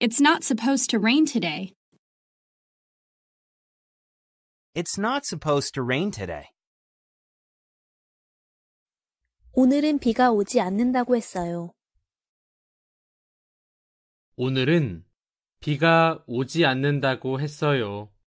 It's not supposed to rain today. It's not supposed to rain today. 오늘은 비가 오지 않는다고 했어요. 오늘은 비가 오지 않는다고 했어요.